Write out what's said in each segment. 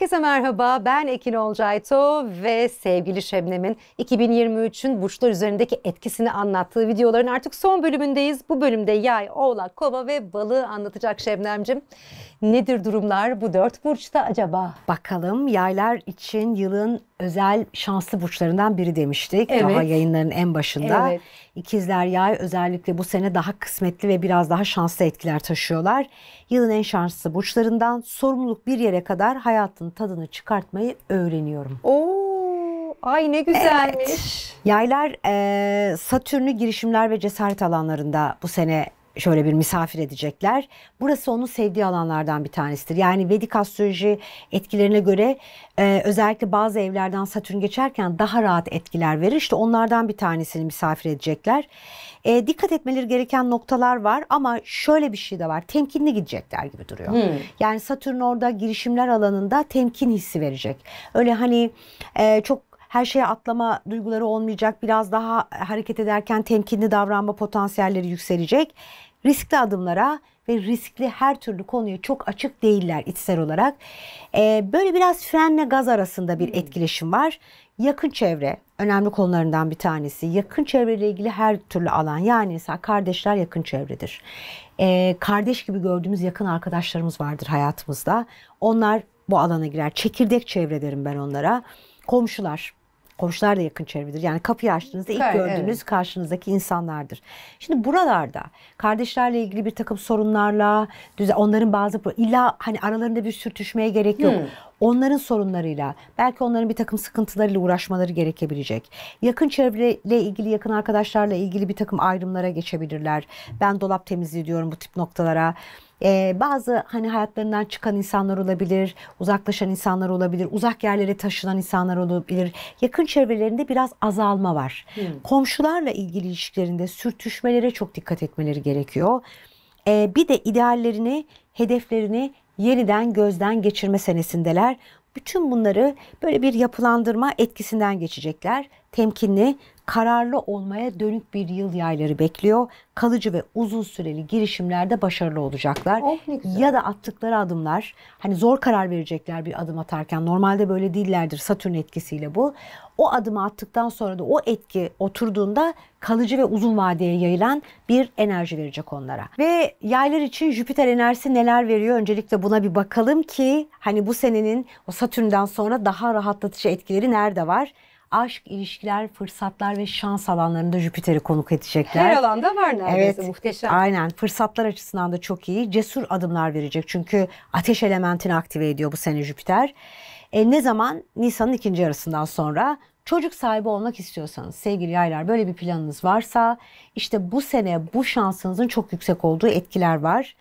Herkese merhaba. Ben Ekin Olcayto ve sevgili Şebnem'in 2023'ün burçlar üzerindeki etkisini anlattığı videoların artık son bölümündeyiz. Bu bölümde yay, oğlak, kova ve balığı anlatacak Şebnem'cim. Nedir durumlar bu dört burçta acaba? Bakalım yaylar için yılın özel şanslı burçlarından biri demiştik. Evet. Daha yayınların en başında. Evet. İkizler yay özellikle bu sene daha kısmetli ve biraz daha şanslı etkiler taşıyorlar. Yılın en şanslı burçlarından sorumluluk bir yere kadar hayatın tadını çıkartmayı öğreniyorum. Oo, ay ne güzelmiş. Evet. Yaylar e, Satürn'ü girişimler ve cesaret alanlarında bu sene şöyle bir misafir edecekler. Burası onun sevdiği alanlardan bir tanesidir. Yani Vedik astroloji etkilerine göre e, özellikle bazı evlerden Satürn geçerken daha rahat etkiler verir. İşte onlardan bir tanesini misafir edecekler. E, dikkat etmeleri gereken noktalar var ama şöyle bir şey de var. Temkinli gidecekler gibi duruyor. Hmm. Yani Satürn orada girişimler alanında temkin hissi verecek. Öyle hani e, çok her şeye atlama duyguları olmayacak. Biraz daha hareket ederken temkinli davranma potansiyelleri yükselecek riskli adımlara ve riskli her türlü konuya çok açık değiller içsel olarak. Ee, böyle biraz frenle gaz arasında bir hmm. etkileşim var. Yakın çevre önemli konularından bir tanesi. Yakın çevreyle ilgili her türlü alan yani mesela kardeşler yakın çevredir. Ee, kardeş gibi gördüğümüz yakın arkadaşlarımız vardır hayatımızda. Onlar bu alana girer. Çekirdek çevre derim ben onlara. Komşular komşular da yakın çevredir. Yani kapıyı açtığınızda ilk evet, gördüğünüz evet. karşınızdaki insanlardır. Şimdi buralarda kardeşlerle ilgili bir takım sorunlarla onların bazı illa hani aralarında bir sürtüşmeye gerek yok. Hmm. Onların sorunlarıyla belki onların bir takım sıkıntılarıyla uğraşmaları gerekebilecek. Yakın çevreyle ilgili yakın arkadaşlarla ilgili bir takım ayrımlara geçebilirler. Ben dolap temizliği diyorum bu tip noktalara e, bazı hani hayatlarından çıkan insanlar olabilir, uzaklaşan insanlar olabilir, uzak yerlere taşınan insanlar olabilir. Yakın çevrelerinde biraz azalma var. Hmm. Komşularla ilgili ilişkilerinde sürtüşmelere çok dikkat etmeleri gerekiyor. E, bir de ideallerini, hedeflerini yeniden gözden geçirme senesindeler. Bütün bunları böyle bir yapılandırma etkisinden geçecekler. Temkinli, kararlı olmaya dönük bir yıl yayları bekliyor. Kalıcı ve uzun süreli girişimlerde başarılı olacaklar. Oh, ya da attıkları adımlar hani zor karar verecekler bir adım atarken normalde böyle değillerdir Satürn etkisiyle bu. O adımı attıktan sonra da o etki oturduğunda kalıcı ve uzun vadeye yayılan bir enerji verecek onlara. Ve yaylar için Jüpiter enerjisi neler veriyor? Öncelikle buna bir bakalım ki hani bu senenin o Satürn'den sonra daha rahatlatıcı etkileri nerede var? aşk, ilişkiler, fırsatlar ve şans alanlarında Jüpiter'i konuk edecekler. Her alanda var neredeyse evet, muhteşem. Aynen fırsatlar açısından da çok iyi. Cesur adımlar verecek çünkü ateş elementini aktive ediyor bu sene Jüpiter. E, ne zaman? Nisan'ın ikinci yarısından sonra Çocuk sahibi olmak istiyorsanız sevgili yaylar böyle bir planınız varsa işte bu sene bu şansınızın çok yüksek olduğu etkiler var.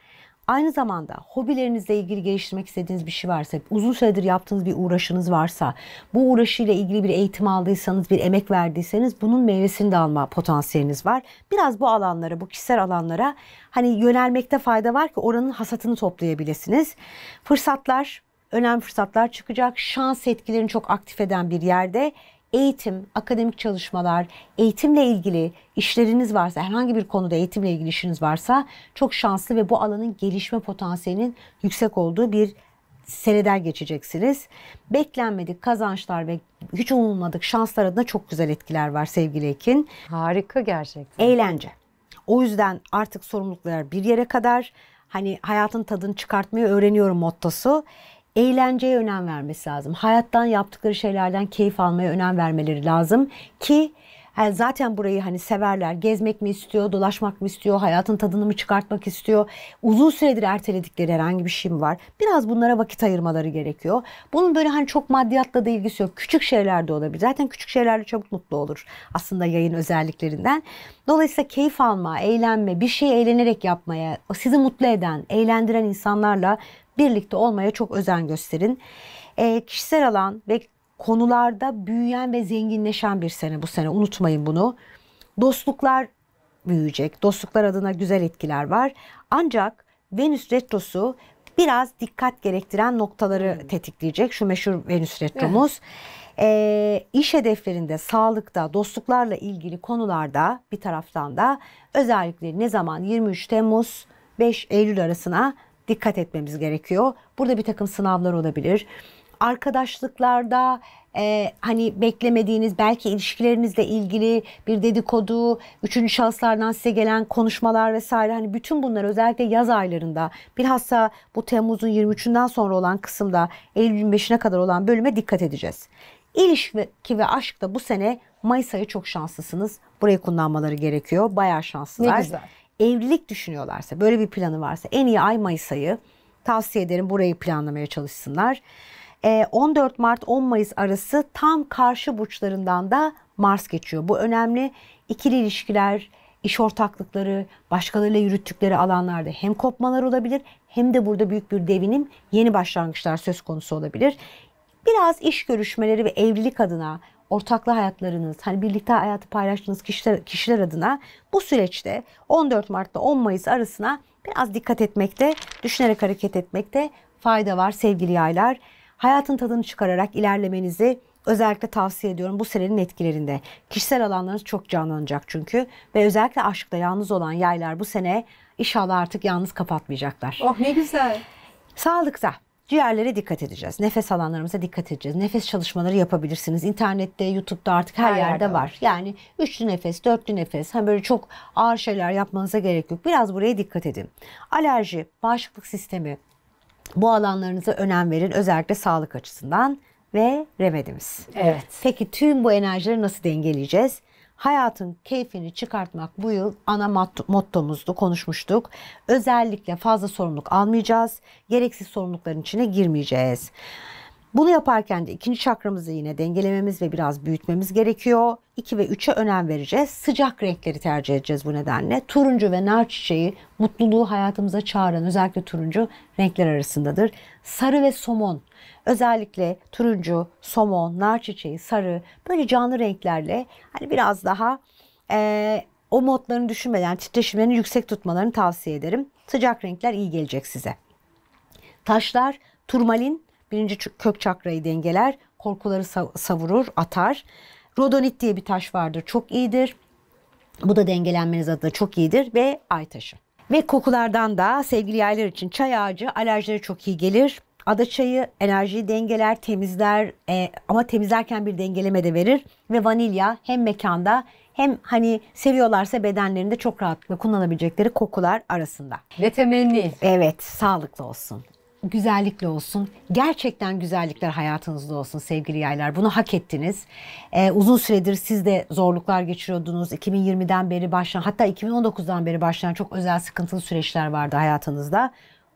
Aynı zamanda hobilerinizle ilgili geliştirmek istediğiniz bir şey varsa, uzun süredir yaptığınız bir uğraşınız varsa, bu uğraşıyla ilgili bir eğitim aldıysanız, bir emek verdiyseniz bunun meyvesini de alma potansiyeliniz var. Biraz bu alanlara, bu kişisel alanlara hani yönelmekte fayda var ki oranın hasatını toplayabilirsiniz. Fırsatlar, önemli fırsatlar çıkacak. Şans etkilerini çok aktif eden bir yerde eğitim, akademik çalışmalar, eğitimle ilgili işleriniz varsa, herhangi bir konuda eğitimle ilgili işiniz varsa çok şanslı ve bu alanın gelişme potansiyelinin yüksek olduğu bir seneder geçeceksiniz. Beklenmedik kazançlar ve hiç umulmadık şanslar adına çok güzel etkiler var sevgili Ekin. Harika gerçekten. Eğlence. O yüzden artık sorumluluklar bir yere kadar hani hayatın tadını çıkartmayı öğreniyorum mottosu eğlenceye önem vermesi lazım. Hayattan yaptıkları şeylerden keyif almaya önem vermeleri lazım ki yani e, zaten burayı hani severler. Gezmek mi istiyor, dolaşmak mı istiyor, hayatın tadını mı çıkartmak istiyor? Uzun süredir erteledikleri herhangi bir şey mi var? Biraz bunlara vakit ayırmaları gerekiyor. Bunun böyle hani çok maddiyatla da ilgisi yok. Küçük şeyler de olabilir. Zaten küçük şeylerle çabuk mutlu olur aslında yayın özelliklerinden. Dolayısıyla keyif alma, eğlenme, bir şey eğlenerek yapmaya, sizi mutlu eden, eğlendiren insanlarla birlikte olmaya çok özen gösterin. E, kişisel alan ve konularda büyüyen ve zenginleşen bir sene bu sene unutmayın bunu. Dostluklar büyüyecek. Dostluklar adına güzel etkiler var. Ancak Venüs retrosu biraz dikkat gerektiren noktaları hmm. tetikleyecek. Şu meşhur Venüs retromuz. Evet. E, iş hedeflerinde, sağlıkta, dostluklarla ilgili konularda bir taraftan da özellikle ne zaman 23 Temmuz 5 Eylül arasına dikkat etmemiz gerekiyor. Burada bir takım sınavlar olabilir. Arkadaşlıklarda e, hani beklemediğiniz belki ilişkilerinizle ilgili bir dedikodu, üçüncü şahıslardan size gelen konuşmalar vesaire hani bütün bunlar özellikle yaz aylarında bilhassa bu Temmuz'un 23'ünden sonra olan kısımda Eylül 25'ine kadar olan bölüme dikkat edeceğiz. İlişki ve aşkta bu sene Mayıs ayı çok şanslısınız. Burayı kullanmaları gerekiyor. Bayağı şanslılar. Ne güzel evlilik düşünüyorlarsa, böyle bir planı varsa en iyi ay Mayıs ayı tavsiye ederim burayı planlamaya çalışsınlar. 14 ee, Mart 10 Mayıs arası tam karşı burçlarından da Mars geçiyor. Bu önemli ikili ilişkiler, iş ortaklıkları, başkalarıyla yürüttükleri alanlarda hem kopmalar olabilir hem de burada büyük bir devinim, yeni başlangıçlar söz konusu olabilir. Biraz iş görüşmeleri ve evlilik adına ortaklı hayatlarınız, hani birlikte hayatı paylaştığınız kişiler, kişiler adına bu süreçte 14 Mart'ta 10 Mayıs arasına biraz dikkat etmekte, düşünerek hareket etmekte fayda var sevgili yaylar. Hayatın tadını çıkararak ilerlemenizi özellikle tavsiye ediyorum bu senenin etkilerinde. Kişisel alanlarınız çok canlanacak çünkü ve özellikle aşkta yalnız olan yaylar bu sene inşallah artık yalnız kapatmayacaklar. Oh ne güzel. Sağlıkta ciğerlere dikkat edeceğiz. Nefes alanlarımıza dikkat edeceğiz. Nefes çalışmaları yapabilirsiniz. İnternette, YouTube'da artık her, her yerde, yerde var. var. Yani üçlü nefes, dörtlü nefes. Hani böyle çok ağır şeyler yapmanıza gerek yok. Biraz buraya dikkat edin. Alerji, bağışıklık sistemi bu alanlarınıza önem verin. Özellikle sağlık açısından ve remedimiz. Evet. Peki tüm bu enerjileri nasıl dengeleyeceğiz? Hayatın keyfini çıkartmak bu yıl ana mottomuzdu, konuşmuştuk. Özellikle fazla sorumluluk almayacağız. Gereksiz sorumlulukların içine girmeyeceğiz. Bunu yaparken de ikinci çakramızı yine dengelememiz ve biraz büyütmemiz gerekiyor. 2 ve 3'e önem vereceğiz. Sıcak renkleri tercih edeceğiz bu nedenle. Turuncu ve nar çiçeği mutluluğu hayatımıza çağıran özellikle turuncu renkler arasındadır. Sarı ve somon Özellikle turuncu, somon, nar çiçeği, sarı böyle canlı renklerle hani biraz daha e, o modlarını düşünmeden titreşimlerini yüksek tutmalarını tavsiye ederim. Sıcak renkler iyi gelecek size. Taşlar turmalin birinci kök çakrayı dengeler, korkuları savurur, atar. Rodonit diye bir taş vardır, çok iyidir. Bu da dengelenmeniz adına çok iyidir ve ay taşı. Ve kokulardan da sevgili yaylar için çay ağacı alerjilere çok iyi gelir. Ada çayı enerjiyi dengeler, temizler e, ama temizlerken bir dengeleme de verir. Ve vanilya hem mekanda hem hani seviyorlarsa bedenlerinde çok rahatlıkla kullanabilecekleri kokular arasında. Ve temenni. Evet sağlıklı olsun. Güzellikle olsun. Gerçekten güzellikler hayatınızda olsun sevgili yaylar. Bunu hak ettiniz. Ee, uzun süredir siz de zorluklar geçiriyordunuz. 2020'den beri başlayan hatta 2019'dan beri başlayan çok özel sıkıntılı süreçler vardı hayatınızda.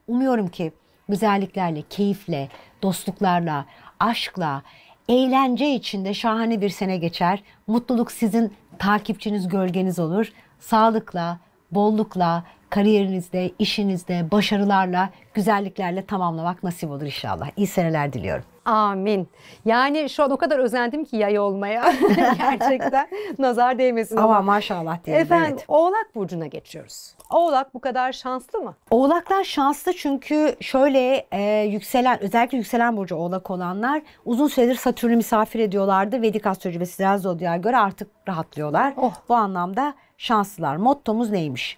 Umuyorum ki güzelliklerle, keyifle, dostluklarla, aşkla, eğlence içinde şahane bir sene geçer. Mutluluk sizin takipçiniz, gölgeniz olur. Sağlıkla, bollukla, kariyerinizde, işinizde başarılarla, güzelliklerle tamamlamak nasip olur inşallah. İyi seneler diliyorum. Amin. Yani şu an o kadar özendim ki yay olmaya. Gerçekten nazar değmesin. Ama, maşallah diyelim. Efendim evet. Oğlak Burcu'na geçiyoruz. Oğlak bu kadar şanslı mı? Oğlaklar şanslı çünkü şöyle e, yükselen özellikle yükselen burcu oğlak olanlar uzun süredir Satürn'ü misafir ediyorlardı. Vedik astroloji ve sizler Zodya'ya göre artık rahatlıyorlar. Oh. Bu anlamda şanslılar. Mottomuz neymiş?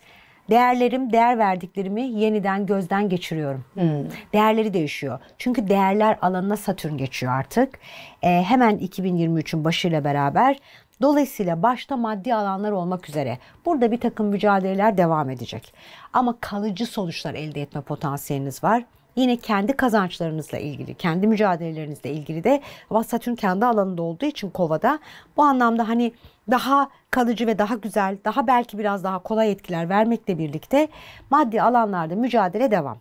değerlerim, değer verdiklerimi yeniden gözden geçiriyorum. Hmm. Değerleri değişiyor. Çünkü değerler alanına Satürn geçiyor artık. E, ee, hemen 2023'ün başıyla beraber Dolayısıyla başta maddi alanlar olmak üzere burada bir takım mücadeleler devam edecek. Ama kalıcı sonuçlar elde etme potansiyeliniz var. Yine kendi kazançlarınızla ilgili, kendi mücadelelerinizle ilgili de Satürn kendi alanında olduğu için kovada bu anlamda hani daha kalıcı ve daha güzel, daha belki biraz daha kolay etkiler vermekle birlikte maddi alanlarda mücadele devam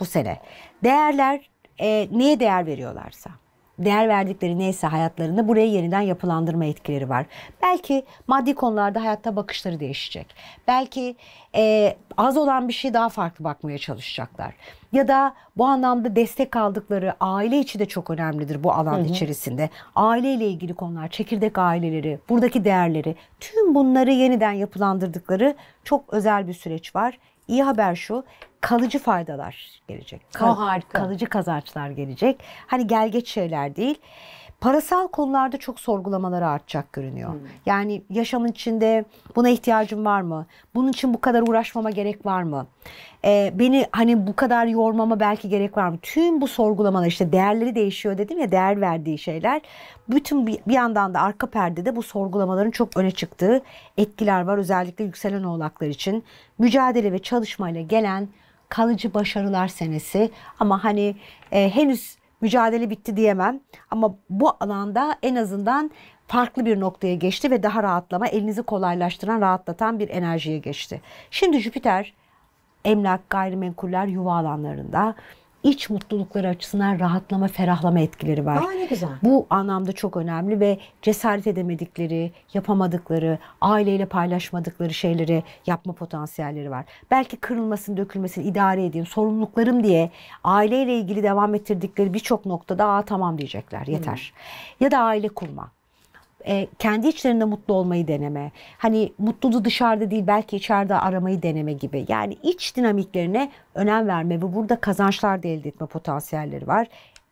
bu sene. Değerler e, neye değer veriyorlarsa değer verdikleri neyse hayatlarında buraya yeniden yapılandırma etkileri var. Belki maddi konularda hayatta bakışları değişecek. Belki e, az olan bir şey daha farklı bakmaya çalışacaklar. Ya da bu anlamda destek aldıkları aile içi de çok önemlidir bu alan hı hı. içerisinde. Aileyle ilgili konular, çekirdek aileleri, buradaki değerleri, tüm bunları yeniden yapılandırdıkları çok özel bir süreç var. İyi haber şu, kalıcı faydalar gelecek. Kal- oh, harika. Kalıcı kazançlar gelecek. Hani gel geç şeyler değil. Parasal konularda çok sorgulamalar artacak görünüyor. Hmm. Yani yaşamın içinde buna ihtiyacım var mı? Bunun için bu kadar uğraşmama gerek var mı? Ee, beni hani bu kadar yormama belki gerek var mı? Tüm bu sorgulamalar işte değerleri değişiyor dedim ya değer verdiği şeyler. Bütün bir, bir yandan da arka perdede bu sorgulamaların çok öne çıktığı etkiler var. Özellikle yükselen oğlaklar için mücadele ve çalışmayla gelen kalıcı başarılar senesi ama hani e, henüz mücadele bitti diyemem ama bu alanda en azından farklı bir noktaya geçti ve daha rahatlama, elinizi kolaylaştıran, rahatlatan bir enerjiye geçti. Şimdi Jüpiter emlak, gayrimenkuller, yuva alanlarında iç mutlulukları açısından rahatlama, ferahlama etkileri var. Aa, ne güzel. Bu anlamda çok önemli ve cesaret edemedikleri, yapamadıkları, aileyle paylaşmadıkları şeyleri yapma potansiyelleri var. Belki kırılmasını, dökülmesini idare edeyim, sorumluluklarım diye aileyle ilgili devam ettirdikleri birçok noktada Aa, tamam diyecekler, yeter. Hmm. Ya da aile kurma e, kendi içlerinde mutlu olmayı deneme. Hani mutluluğu dışarıda değil belki içeride aramayı deneme gibi. Yani iç dinamiklerine önem verme ve burada kazançlar da elde etme potansiyelleri var.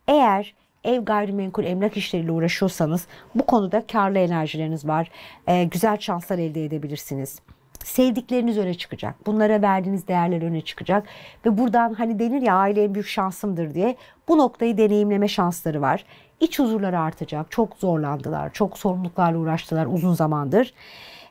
Eğer ev gayrimenkul emlak işleriyle uğraşıyorsanız bu konuda karlı enerjileriniz var. E, güzel şanslar elde edebilirsiniz. Sevdikleriniz öne çıkacak. Bunlara verdiğiniz değerler öne çıkacak. Ve buradan hani denir ya aile en büyük şansımdır diye bu noktayı deneyimleme şansları var iç huzurları artacak. Çok zorlandılar, çok sorumluluklarla uğraştılar uzun zamandır.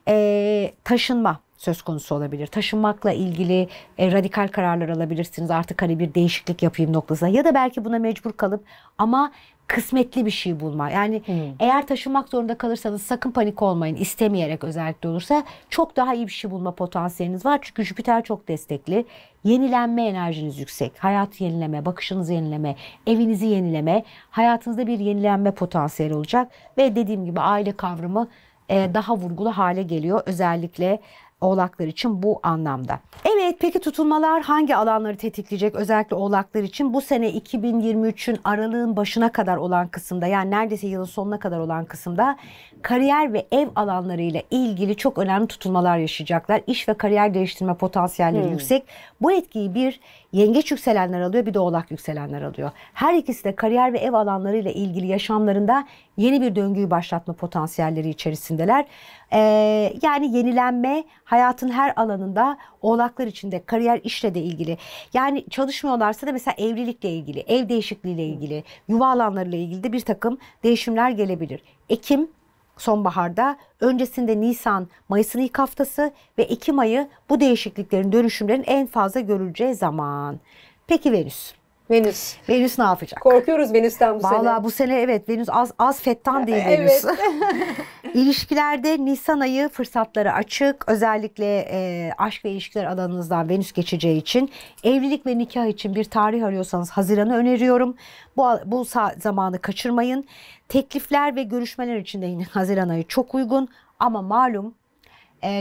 E, taşınma söz konusu olabilir. Taşınmakla ilgili e, radikal kararlar alabilirsiniz. Artık hani bir değişiklik yapayım noktasına ya da belki buna mecbur kalıp ama kısmetli bir şey bulma. Yani hmm. eğer taşınmak zorunda kalırsanız sakın panik olmayın. İstemeyerek özellikle olursa çok daha iyi bir şey bulma potansiyeliniz var. Çünkü Jüpiter çok destekli. Yenilenme enerjiniz yüksek. hayat yenileme, bakışınızı yenileme, evinizi yenileme. Hayatınızda bir yenilenme potansiyeli olacak. Ve dediğim gibi aile kavramı e, daha vurgulu hale geliyor. Özellikle oğlaklar için bu anlamda. Evet peki tutulmalar hangi alanları tetikleyecek özellikle oğlaklar için? Bu sene 2023'ün aralığın başına kadar olan kısımda yani neredeyse yılın sonuna kadar olan kısımda kariyer ve ev alanlarıyla ilgili çok önemli tutulmalar yaşayacaklar. İş ve kariyer değiştirme potansiyelleri hmm. yüksek. Bu etkiyi bir yengeç yükselenler alıyor bir de oğlak yükselenler alıyor. Her ikisi de kariyer ve ev alanlarıyla ilgili yaşamlarında yeni bir döngüyü başlatma potansiyelleri içerisindeler. E, yani yenilenme hayatın her alanında oğlaklar içinde, kariyer işle de ilgili. Yani çalışmıyorlarsa da mesela evlilikle ilgili, ev değişikliğiyle ilgili, yuva alanlarıyla ilgili de bir takım değişimler gelebilir. Ekim sonbaharda, öncesinde Nisan, Mayıs'ın ilk haftası ve Ekim ayı bu değişikliklerin, dönüşümlerin en fazla görüleceği zaman. Peki Venüs. Venüs. Venüs ne yapacak? Korkuyoruz Venüs'ten bu Vallahi sene. Valla bu sene evet Venüs az az fettan değil Venüs. Evet. İlişkilerde Nisan ayı fırsatları açık. Özellikle e, aşk ve ilişkiler alanınızdan Venüs geçeceği için evlilik ve nikah için bir tarih arıyorsanız Haziran'ı öneriyorum. Bu, bu zamanı kaçırmayın. Teklifler ve görüşmeler için de yine Haziran ayı çok uygun. Ama malum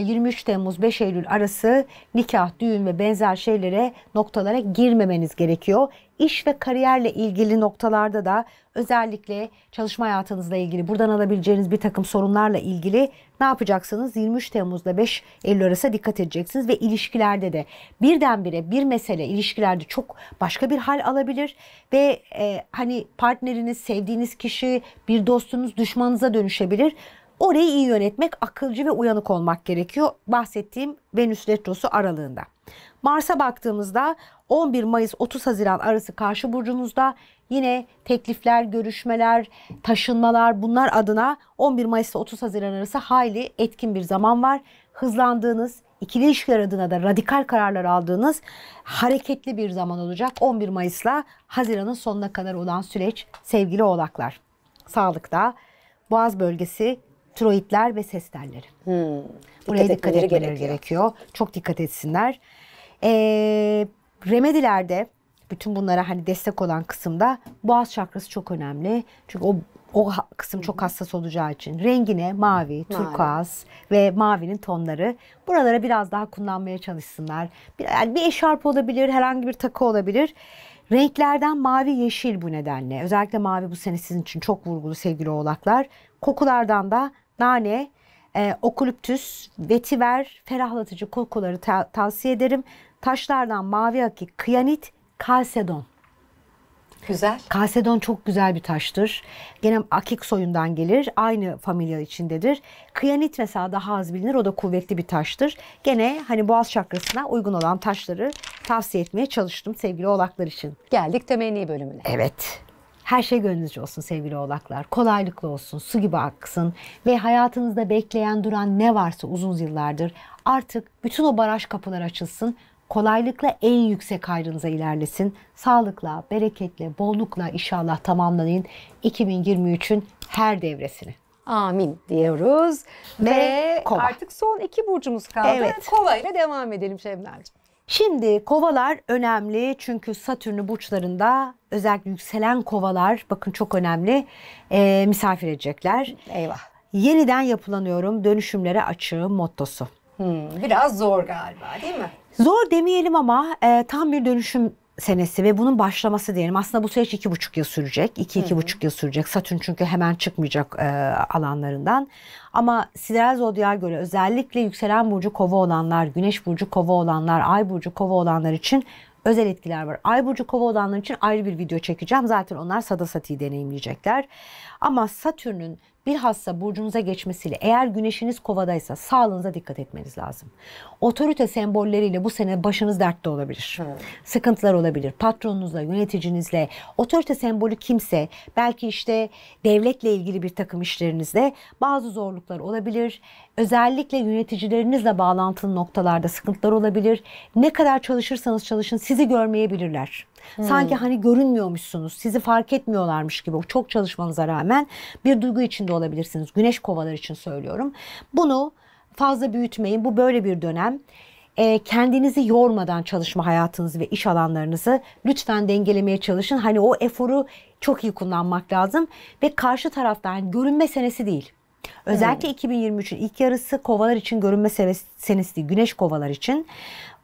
23 e, Temmuz 5 Eylül arası nikah, düğün ve benzer şeylere noktalara girmemeniz gerekiyor iş ve kariyerle ilgili noktalarda da özellikle çalışma hayatınızla ilgili buradan alabileceğiniz bir takım sorunlarla ilgili ne yapacaksınız? 23 Temmuz'da 5 Eylül arası dikkat edeceksiniz ve ilişkilerde de birdenbire bir mesele ilişkilerde çok başka bir hal alabilir ve e, hani partneriniz, sevdiğiniz kişi, bir dostunuz düşmanınıza dönüşebilir. Orayı iyi yönetmek, akılcı ve uyanık olmak gerekiyor. Bahsettiğim Venüs Retrosu aralığında. Mars'a baktığımızda 11 Mayıs 30 Haziran arası karşı burcunuzda yine teklifler, görüşmeler, taşınmalar bunlar adına 11 Mayıs ile 30 Haziran arası hayli etkin bir zaman var. Hızlandığınız, ikili ilişkiler adına da radikal kararlar aldığınız hareketli bir zaman olacak. 11 Mayıs'la Haziran'ın sonuna kadar olan süreç sevgili oğlaklar. Sağlıkta, boğaz bölgesi, tiroidler ve ses telleri. Hmm, Buraya dikkat etmeleri gerekiyor. gerekiyor. Çok dikkat etsinler. Ee, remedilerde bütün bunlara hani destek olan kısımda boğaz çakrası çok önemli. Çünkü o o kısım çok hassas olacağı için rengine mavi, turkuaz ve mavinin tonları buralara biraz daha kullanmaya çalışsınlar. Bir, yani bir eşarp olabilir, herhangi bir takı olabilir. Renklerden mavi, yeşil bu nedenle. Özellikle mavi bu sene sizin için çok vurgulu sevgili oğlaklar. Kokulardan da nane, e, okulüptüs, vetiver, ferahlatıcı kokuları ta tavsiye ederim. Taşlardan mavi akik, kyanit, kalsedon. Güzel. Kalsedon çok güzel bir taştır. Gene akik soyundan gelir. Aynı familya içindedir. Kyanit mesela daha az bilinir. O da kuvvetli bir taştır. Gene hani boğaz çakrasına uygun olan taşları tavsiye etmeye çalıştım sevgili oğlaklar için. Geldik temenni bölümüne. Evet. Her şey gönlünüzce olsun sevgili oğlaklar. Kolaylıkla olsun, su gibi aksın ve hayatınızda bekleyen duran ne varsa uzun yıllardır artık bütün o baraj kapılar açılsın kolaylıkla en yüksek hayrınıza ilerlesin. Sağlıkla, bereketle, bollukla inşallah tamamlayın 2023'ün her devresini. Amin diyoruz. Ve, Ve kova. artık son iki burcumuz kaldı. Evet. Kova devam edelim Şemler'cim. Şimdi kovalar önemli çünkü Satürn'ü burçlarında özellikle yükselen kovalar bakın çok önemli e, misafir edecekler. Eyvah. Yeniden yapılanıyorum dönüşümlere açığım mottosu. Hmm, biraz zor galiba değil mi? Zor demeyelim ama e, tam bir dönüşüm senesi ve bunun başlaması diyelim. Aslında bu süreç iki buçuk yıl sürecek. iki, iki buçuk yıl sürecek. Satürn çünkü hemen çıkmayacak e, alanlarından. Ama sideral zodya göre özellikle yükselen burcu kova olanlar, güneş burcu kova olanlar, ay burcu kova olanlar için özel etkiler var. Ay burcu kova olanlar için ayrı bir video çekeceğim. Zaten onlar sada sadasati'yi deneyimleyecekler. Ama Satürn'ün bilhassa burcunuza geçmesiyle eğer güneşiniz kovadaysa sağlığınıza dikkat etmeniz lazım. Otorite sembolleriyle bu sene başınız dertte olabilir. Hmm. Sıkıntılar olabilir. Patronunuzla, yöneticinizle. Otorite sembolü kimse belki işte devletle ilgili bir takım işlerinizde bazı zorluklar olabilir. Özellikle yöneticilerinizle bağlantılı noktalarda sıkıntılar olabilir. Ne kadar çalışırsanız çalışın sizi görmeyebilirler. Hmm. Sanki hani görünmüyormuşsunuz, sizi fark etmiyorlarmış gibi çok çalışmanıza rağmen bir duygu içinde olabilirsiniz. Güneş kovalar için söylüyorum. Bunu fazla büyütmeyin. Bu böyle bir dönem e, kendinizi yormadan çalışma hayatınızı ve iş alanlarınızı lütfen dengelemeye çalışın. Hani o eforu çok iyi kullanmak lazım ve karşı taraftan görünme senesi değil. Özellikle evet. 2023'ün ilk yarısı kovalar için görünme senesi güneş kovalar için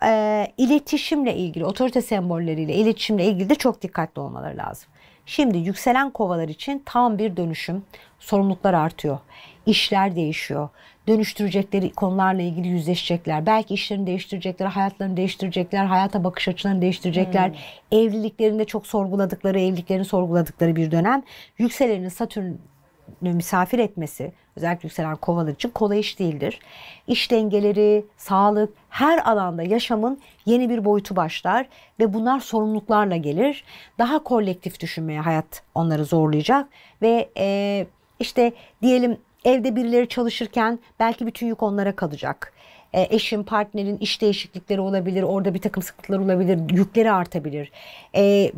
e, iletişimle ilgili otorite sembolleriyle iletişimle ilgili de çok dikkatli olmaları lazım. Şimdi yükselen kovalar için tam bir dönüşüm. Sorumluluklar artıyor. İşler değişiyor. Dönüştürecekleri konularla ilgili yüzleşecekler. Belki işlerini değiştirecekler, hayatlarını değiştirecekler, hayata bakış açılarını değiştirecekler. Hmm. Evliliklerinde çok sorguladıkları, evliliklerini sorguladıkları bir dönem. Yükselenin Satürn misafir etmesi özellikle yükselen kovalar için kolay iş değildir. İş dengeleri, sağlık her alanda yaşamın yeni bir boyutu başlar ve bunlar sorumluluklarla gelir. Daha kolektif düşünmeye hayat onları zorlayacak ve e, işte diyelim evde birileri çalışırken belki bütün yük onlara kalacak e, eşin, partnerin iş değişiklikleri olabilir, orada bir takım sıkıntılar olabilir, yükleri artabilir. E,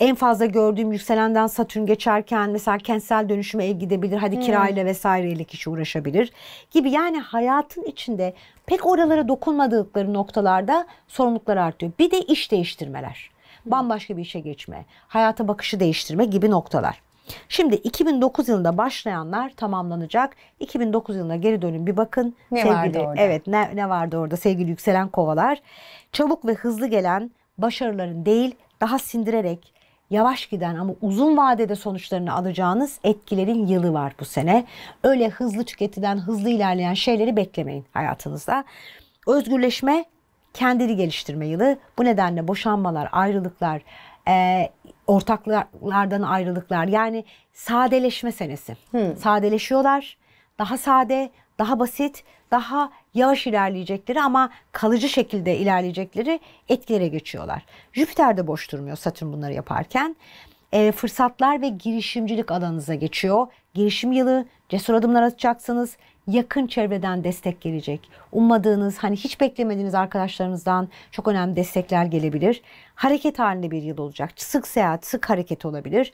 en fazla gördüğüm yükselenden satürn geçerken mesela kentsel dönüşüme ev gidebilir. Hadi hmm. kirayla vesaireyle kişi uğraşabilir gibi. Yani hayatın içinde pek oralara dokunmadıkları noktalarda sorumluluklar artıyor. Bir de iş değiştirmeler. Hmm. Bambaşka bir işe geçme, hayata bakışı değiştirme gibi noktalar. Şimdi 2009 yılında başlayanlar tamamlanacak. 2009 yılına geri dönün bir bakın. Ne sevgili, vardı orada? Evet ne, ne vardı orada sevgili yükselen kovalar. Çabuk ve hızlı gelen başarıların değil daha sindirerek yavaş giden ama uzun vadede sonuçlarını alacağınız etkilerin yılı var bu sene. Öyle hızlı tüketilen, hızlı ilerleyen şeyleri beklemeyin hayatınızda. Özgürleşme, kendini geliştirme yılı. Bu nedenle boşanmalar, ayrılıklar, e, ortaklardan ayrılıklar yani sadeleşme senesi. Hmm. Sadeleşiyorlar. Daha sade, daha basit, daha yavaş ilerleyecekleri ama kalıcı şekilde ilerleyecekleri etkilere geçiyorlar. Jüpiter de boş durmuyor Satürn bunları yaparken. E, fırsatlar ve girişimcilik alanınıza geçiyor. Girişim yılı, cesur adımlar atacaksınız. Yakın çevreden destek gelecek. Ummadığınız, hani hiç beklemediğiniz arkadaşlarınızdan çok önemli destekler gelebilir. Hareket halinde bir yıl olacak. Sık seyahat, sık hareket olabilir.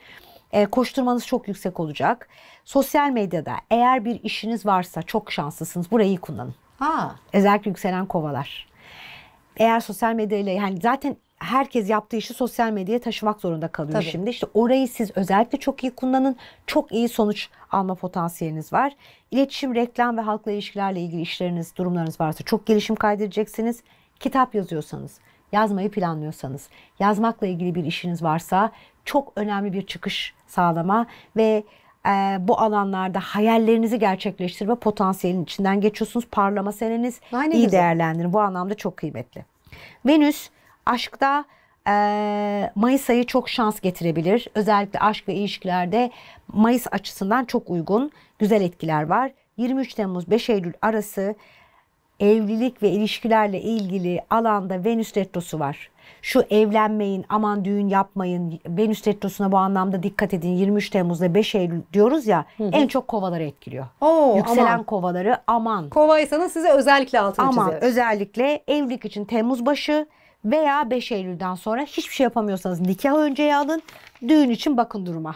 E, koşturmanız çok yüksek olacak. Sosyal medyada eğer bir işiniz varsa çok şanslısınız. Burayı kullanın. Aa. Özellikle yükselen kovalar. Eğer sosyal medyayla yani zaten herkes yaptığı işi sosyal medyaya taşımak zorunda kalıyor Tabii. şimdi. İşte orayı siz özellikle çok iyi kullanın. Çok iyi sonuç alma potansiyeliniz var. İletişim, reklam ve halkla ilişkilerle ilgili işleriniz, durumlarınız varsa çok gelişim kaydedeceksiniz. Kitap yazıyorsanız, yazmayı planlıyorsanız, yazmakla ilgili bir işiniz varsa çok önemli bir çıkış sağlama ve e, bu alanlarda hayallerinizi gerçekleştirme potansiyelin içinden geçiyorsunuz. Parlama seneniz Aynı iyi güzel. değerlendirin. Bu anlamda çok kıymetli. Venüs aşkta e, Mayıs ayı çok şans getirebilir. Özellikle aşk ve ilişkilerde Mayıs açısından çok uygun güzel etkiler var. 23 Temmuz 5 Eylül arası evlilik ve ilişkilerle ilgili alanda Venüs retrosu var şu evlenmeyin, aman düğün yapmayın, Venüs Retrosu'na bu anlamda dikkat edin. 23 Temmuz ile 5 Eylül diyoruz ya Hı-hı. en çok kovaları etkiliyor. Oo, Yükselen aman. kovaları aman. Kovaysanız size özellikle altını aman, çiziyoruz. Özellikle evlilik için Temmuz başı veya 5 Eylül'den sonra hiçbir şey yapamıyorsanız nikah önceye alın. Düğün için bakın duruma.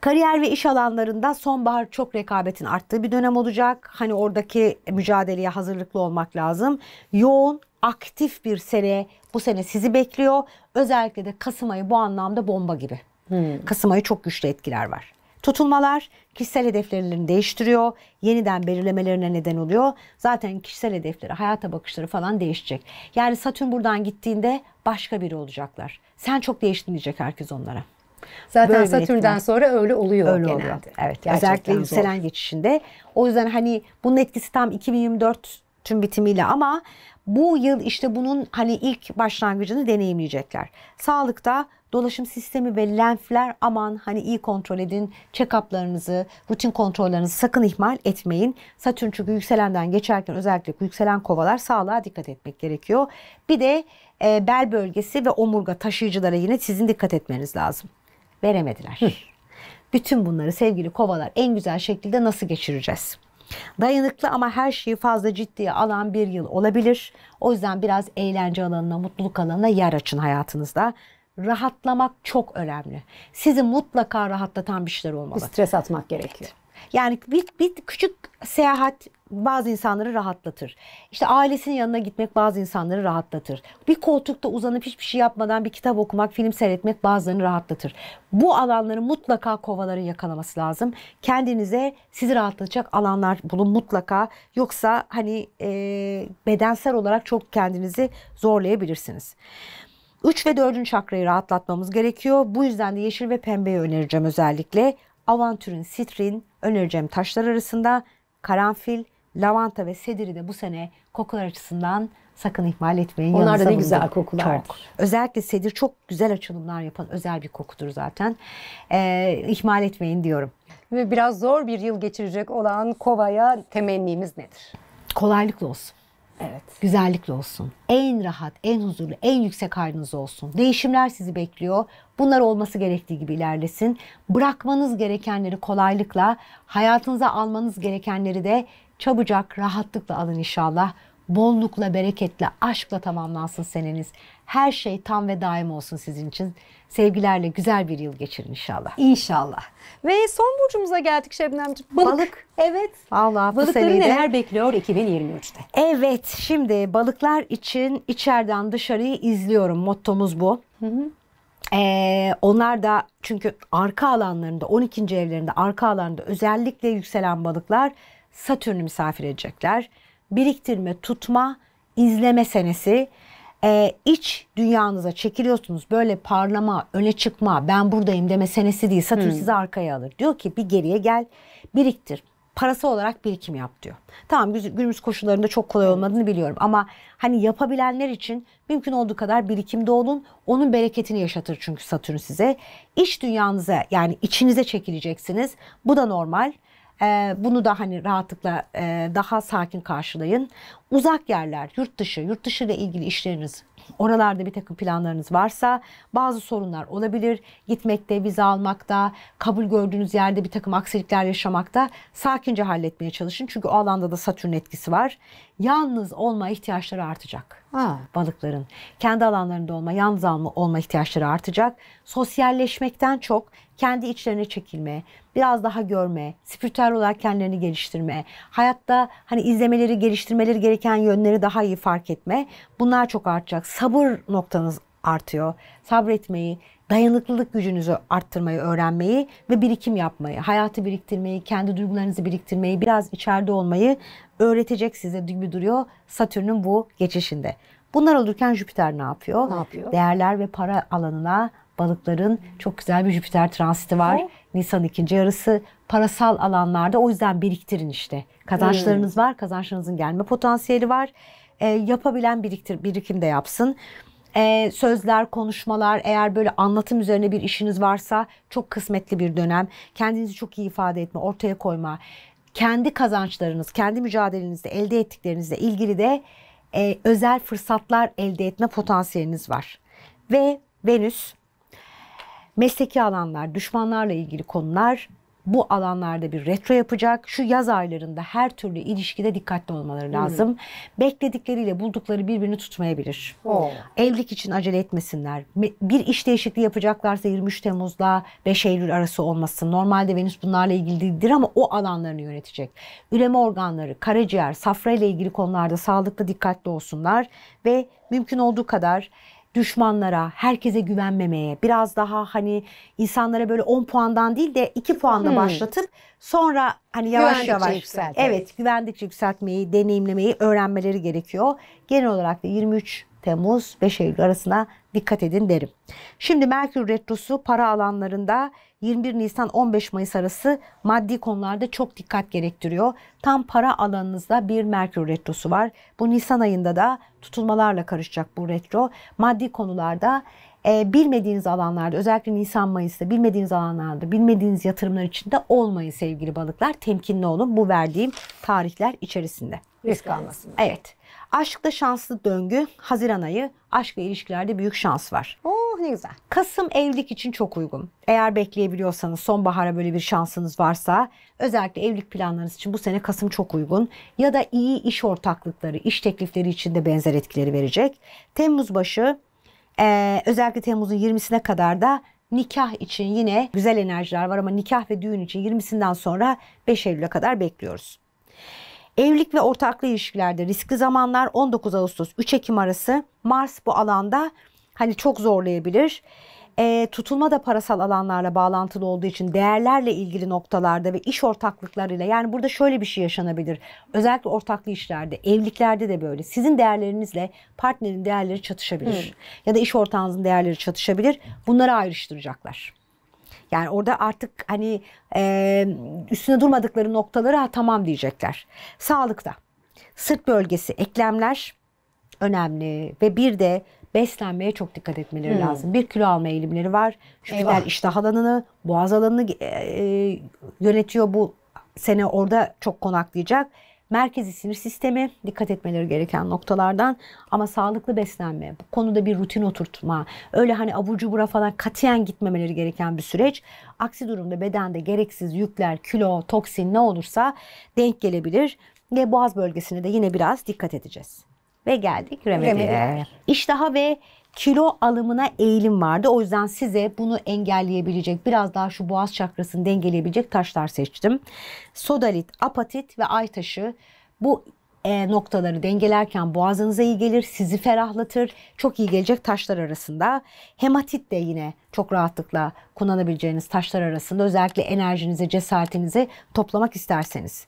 Kariyer ve iş alanlarında sonbahar çok rekabetin arttığı bir dönem olacak. Hani oradaki mücadeleye hazırlıklı olmak lazım. Yoğun aktif bir sene bu sene sizi bekliyor. Özellikle de Kasım ayı bu anlamda bomba gibi. Hmm. Kasım ayı çok güçlü etkiler var. Tutulmalar kişisel hedeflerini değiştiriyor. Yeniden belirlemelerine neden oluyor. Zaten kişisel hedefleri, hayata bakışları falan değişecek. Yani Satürn buradan gittiğinde başka biri olacaklar. Sen çok değiştin diyecek herkes onlara. Zaten Böyle Satürn'den sonra öyle oluyor öyle genelde. Oluyor. Evet özellikle yükselen geçişinde. O yüzden hani bunun etkisi tam 2024 tüm bitimiyle ama bu yıl işte bunun hani ilk başlangıcını deneyimleyecekler. Sağlıkta dolaşım sistemi ve lenfler aman hani iyi kontrol edin. Check-up'larınızı, rutin kontrollerinizi sakın ihmal etmeyin. Satürn çünkü yükselenden geçerken özellikle yükselen kovalar sağlığa dikkat etmek gerekiyor. Bir de e, bel bölgesi ve omurga taşıyıcılara yine sizin dikkat etmeniz lazım. Veremediler. Hı. Bütün bunları sevgili kovalar en güzel şekilde nasıl geçireceğiz? Dayanıklı ama her şeyi fazla ciddiye alan bir yıl olabilir. O yüzden biraz eğlence alanına, mutluluk alanına yer açın hayatınızda. Rahatlamak çok önemli. Sizi mutlaka rahatlatan bir şeyler olmalı. Bir stres atmak gerekiyor. Evet. Yani bir, bir küçük seyahat bazı insanları rahatlatır. İşte ailesinin yanına gitmek bazı insanları rahatlatır. Bir koltukta uzanıp hiçbir şey yapmadan bir kitap okumak, film seyretmek bazılarını rahatlatır. Bu alanları mutlaka kovaların yakalaması lazım. Kendinize sizi rahatlatacak alanlar bulun mutlaka. Yoksa hani e, bedensel olarak çok kendinizi zorlayabilirsiniz. 3 ve 4. çakrayı rahatlatmamız gerekiyor. Bu yüzden de yeşil ve pembeyi önereceğim özellikle avantürün, sitrin önereceğim taşlar arasında karanfil, lavanta ve sediri de bu sene kokular açısından sakın ihmal etmeyin. Onlar da ne güzel kokular. Özellikle sedir çok güzel açılımlar yapan özel bir kokudur zaten. Ee, ihmal etmeyin diyorum. Ve biraz zor bir yıl geçirecek olan kovaya temennimiz nedir? Kolaylıkla olsun. Evet. Güzellikle olsun. En rahat, en huzurlu, en yüksek haliniz olsun. Değişimler sizi bekliyor. Bunlar olması gerektiği gibi ilerlesin. Bırakmanız gerekenleri kolaylıkla, hayatınıza almanız gerekenleri de çabucak, rahatlıkla alın inşallah bollukla, bereketle, aşkla tamamlansın seneniz. Her şey tam ve daim olsun sizin için. Sevgilerle güzel bir yıl geçirin inşallah. İnşallah. Ve son burcumuza geldik Şebnemciğim. Balık. balık. Evet. Vallahi Balıkları bu neler bekliyor 2023'te? Evet. Şimdi balıklar için içeriden dışarıyı izliyorum. Mottomuz bu. Hı hı. Ee, onlar da çünkü arka alanlarında 12. evlerinde arka alanında özellikle yükselen balıklar Satürn'ü misafir edecekler biriktirme, tutma, izleme senesi. Ee, iç dünyanıza çekiliyorsunuz. Böyle parlama, öne çıkma, ben buradayım deme senesi değil. Satürn hmm. sizi arkaya alır. Diyor ki bir geriye gel, biriktir. Parası olarak birikim yap diyor. Tamam günümüz koşullarında çok kolay olmadığını biliyorum ama hani yapabilenler için mümkün olduğu kadar birikimde olun. Onun bereketini yaşatır çünkü Satürn size. İç dünyanıza yani içinize çekileceksiniz. Bu da normal. Ee, bunu da hani rahatlıkla e, daha sakin karşılayın. Uzak yerler, yurt dışı, yurt dışı ile ilgili işleriniz Oralarda bir takım planlarınız varsa bazı sorunlar olabilir. Gitmekte, vize almakta, kabul gördüğünüz yerde bir takım aksilikler yaşamakta sakince halletmeye çalışın. Çünkü o alanda da Satürn etkisi var yalnız olma ihtiyaçları artacak. Ha. Balıkların kendi alanlarında olma, yalnız olma ihtiyaçları artacak. Sosyalleşmekten çok kendi içlerine çekilme, biraz daha görme, spiritüel olarak kendilerini geliştirme, hayatta hani izlemeleri, geliştirmeleri gereken yönleri daha iyi fark etme. Bunlar çok artacak. Sabır noktanız artıyor. Sabretmeyi, dayanıklılık gücünüzü arttırmayı öğrenmeyi ve birikim yapmayı, hayatı biriktirmeyi, kendi duygularınızı biriktirmeyi, biraz içeride olmayı öğretecek size gibi duruyor Satürn'ün bu geçişinde. Bunlar olurken Jüpiter ne yapıyor? Ne yapıyor? Değerler ve para alanına balıkların çok güzel bir Jüpiter transiti var. Ne? Nisan ikinci yarısı parasal alanlarda o yüzden biriktirin işte. Kazançlarınız hmm. var, kazançlarınızın gelme potansiyeli var. E, yapabilen biriktir, birikim de yapsın e, sözler, konuşmalar eğer böyle anlatım üzerine bir işiniz varsa çok kısmetli bir dönem. Kendinizi çok iyi ifade etme, ortaya koyma. Kendi kazançlarınız, kendi mücadelenizde elde ettiklerinizle ilgili de e, özel fırsatlar elde etme potansiyeliniz var. Ve Venüs mesleki alanlar, düşmanlarla ilgili konular bu alanlarda bir retro yapacak. Şu yaz aylarında her türlü ilişkide dikkatli olmaları lazım. Hmm. Bekledikleriyle buldukları birbirini tutmayabilir. Oh. Evlilik için acele etmesinler. Bir iş değişikliği yapacaklarsa 23 Temmuz'la 5 Eylül arası olmasın. Normalde Venüs bunlarla ilgili değildir ama o alanlarını yönetecek. Üreme organları, karaciğer, safra ile ilgili konularda sağlıklı dikkatli olsunlar ve mümkün olduğu kadar düşmanlara, herkese güvenmemeye, biraz daha hani insanlara böyle 10 puandan değil de 2 puanla hmm. başlatıp sonra hani yavaş güvendikçe yavaş yükseltmek. evet güvendikçe yükseltmeyi, deneyimlemeyi öğrenmeleri gerekiyor. Genel olarak da 23 Temmuz 5 Eylül arasına dikkat edin derim. Şimdi Merkür Retrosu para alanlarında 21 Nisan 15 Mayıs arası maddi konularda çok dikkat gerektiriyor. Tam para alanınızda bir Merkür Retrosu var. Bu Nisan ayında da tutulmalarla karışacak bu retro. Maddi konularda e, bilmediğiniz alanlarda özellikle Nisan Mayıs'ta bilmediğiniz alanlarda bilmediğiniz yatırımlar içinde olmayın sevgili balıklar. Temkinli olun bu verdiğim tarihler içerisinde. Risk almasın. Evet. Aşkta şanslı döngü Haziran ayı aşk ve ilişkilerde büyük şans var. Oo ne güzel. Kasım evlilik için çok uygun. Eğer bekleyebiliyorsanız sonbahara böyle bir şansınız varsa özellikle evlilik planlarınız için bu sene Kasım çok uygun. Ya da iyi iş ortaklıkları, iş teklifleri için de benzer etkileri verecek. Temmuz başı e, özellikle Temmuz'un 20'sine kadar da nikah için yine güzel enerjiler var ama nikah ve düğün için 20'sinden sonra 5 Eylül'e kadar bekliyoruz. Evlilik ve ortaklı ilişkilerde riskli zamanlar 19 Ağustos 3 Ekim arası Mars bu alanda Hani çok zorlayabilir. E, tutulma da parasal alanlarla bağlantılı olduğu için değerlerle ilgili noktalarda ve iş ortaklıklarıyla yani burada şöyle bir şey yaşanabilir. Özellikle ortaklı işlerde, evliliklerde de böyle. Sizin değerlerinizle partnerin değerleri çatışabilir. Hmm. Ya da iş ortağınızın değerleri çatışabilir. Bunları ayrıştıracaklar. Yani orada artık hani e, üstüne durmadıkları noktaları ha, tamam diyecekler. Sağlıkta sırt bölgesi, eklemler önemli ve bir de beslenmeye çok dikkat etmeleri hmm. lazım. Bir kilo alma eğilimleri var. Jüpiter iştah alanını, boğaz alanını e, e, yönetiyor. Bu sene orada çok konaklayacak. Merkezi sinir sistemi dikkat etmeleri gereken noktalardan ama sağlıklı beslenme, bu konuda bir rutin oturtma, öyle hani avucu cubura falan katiyen gitmemeleri gereken bir süreç. Aksi durumda bedende gereksiz yükler, kilo, toksin ne olursa denk gelebilir ve boğaz bölgesine de yine biraz dikkat edeceğiz. Ve geldik remediye. İştaha ve kilo alımına eğilim vardı. O yüzden size bunu engelleyebilecek, biraz daha şu boğaz çakrasını dengeleyebilecek taşlar seçtim. Sodalit, apatit ve ay taşı. Bu e, noktaları dengelerken boğazınıza iyi gelir, sizi ferahlatır. Çok iyi gelecek taşlar arasında. Hematit de yine çok rahatlıkla kullanabileceğiniz taşlar arasında. Özellikle enerjinizi, cesaretinizi toplamak isterseniz.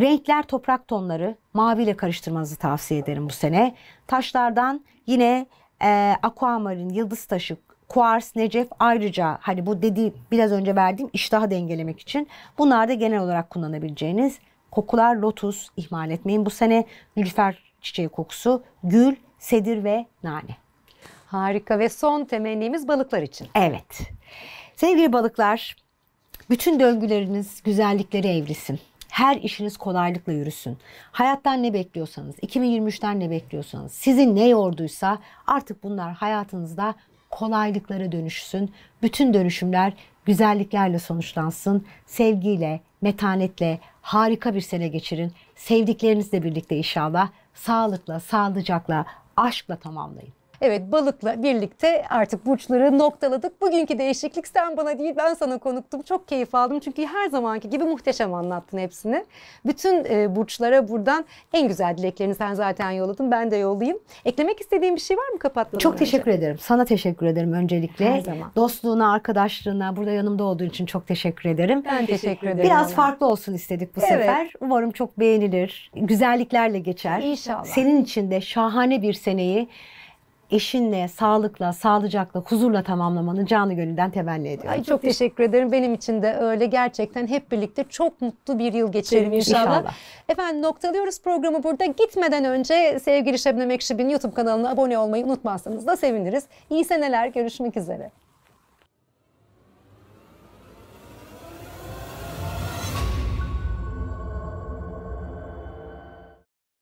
Renkler toprak tonları maviyle karıştırmanızı tavsiye ederim bu sene. Taşlardan yine e, aquamarin, yıldız taşı, kuars, necef ayrıca hani bu dediğim biraz önce verdiğim iştahı dengelemek için bunlar da genel olarak kullanabileceğiniz Kokular lotus ihmal etmeyin. Bu sene nülüfer çiçeği kokusu, gül, sedir ve nane. Harika ve son temennimiz balıklar için. Evet. Sevgili balıklar, bütün döngüleriniz güzellikleri evrisin. Her işiniz kolaylıkla yürüsün. Hayattan ne bekliyorsanız, 2023'ten ne bekliyorsanız, sizi ne yorduysa artık bunlar hayatınızda kolaylıklara dönüşsün. Bütün dönüşümler güzelliklerle sonuçlansın. Sevgiyle, metanetle, Harika bir sene geçirin. Sevdiklerinizle birlikte inşallah sağlıkla, sağlıcakla, aşkla tamamlayın. Evet balıkla birlikte artık burçları noktaladık. Bugünkü değişiklik sen bana değil ben sana konuktum. Çok keyif aldım çünkü her zamanki gibi muhteşem anlattın hepsini. Bütün e, burçlara buradan en güzel dileklerini sen zaten yolladın. Ben de yollayayım. Eklemek istediğim bir şey var mı kapatmadan Çok önce? teşekkür ederim. Sana teşekkür ederim öncelikle. Her zaman. Dostluğuna, arkadaşlığına, burada yanımda olduğun için çok teşekkür ederim. Ben teşekkür ederim. Biraz ona. farklı olsun istedik bu evet. sefer. Umarım çok beğenilir. Güzelliklerle geçer. İnşallah. Senin için de şahane bir seneyi eşinle, sağlıkla, sağlıcakla, huzurla tamamlamanı canı gönülden temenni ediyorum. Ay çok teşekkür ederim. Benim için de öyle gerçekten hep birlikte çok mutlu bir yıl geçirelim inşallah. inşallah. Efendim noktalıyoruz programı burada. Gitmeden önce sevgili Şebnem Ekşib'in YouTube kanalına abone olmayı unutmazsanız da seviniriz. İyi seneler, görüşmek üzere.